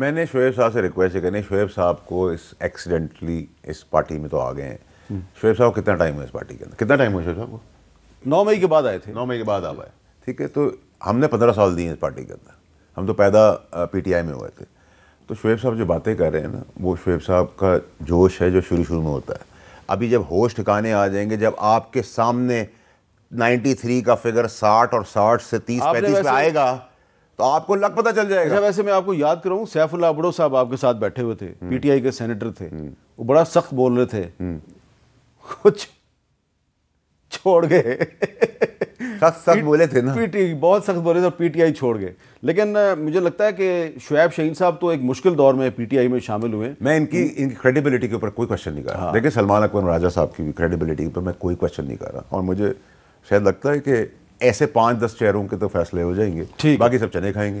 मैंने शुएब साहब से रिक्वेस्ट है कि शुएब साहब को इस एक्सीडेंटली इस पार्टी में तो आ गए हैं हम्म। शुएब साहब कितना टाइम हुआ इस पार्टी के अंदर कितना टाइम हुआ शुएब साहब को नौ मई के बाद आए थे नौ मई के बाद आ पाए ठीक है तो हमने पंद्रह साल दिए इस पार्टी के अंदर हम तो पैदा पीटीआई में हुए थे तो शुएब साहब जो बातें कर रहे हैं ना वो शुएब साहब का जोश है जो शुरू शुरू में होता है अभी जब होश ठिकाने आ जाएंगे जब आपके सामने 93 का फिगर 60 और 60 से 30 पैंतीस पे आएगा तो आपको लग पता चल जाएगा अच्छा, वैसे मैं आपको याद कराऊं सैफुल्ला अबड़ो साहब आपके साथ बैठे हुए थे हम्म। पीटीआई के सेनेटर थे हम्म। वो बड़ा सख्त बोल रहे थे हम्म। कुछ छोड़ गए सख्त सख्त बोले थे ना पीटी बहुत सख्त बोले थे और पीटीआई छोड़ गए लेकिन मुझे लगता है कि शुएब शहीन साहब तो एक मुश्किल दौर में पीटीआई में शामिल हुए मैं इनकी इनकी क्रेडिबिलिटी के ऊपर कोई क्वेश्चन नहीं कर रहा हाँ। देखिए सलमान अकबर राजा साहब की क्रेडिबिलिटी के ऊपर मैं कोई क्वेश्चन नहीं कर रहा और मुझे शायद लगता है कि ऐसे पांच दस चेहरों के तो फैसले हो जाएंगे ठीक बाकी सब चने खाएंगे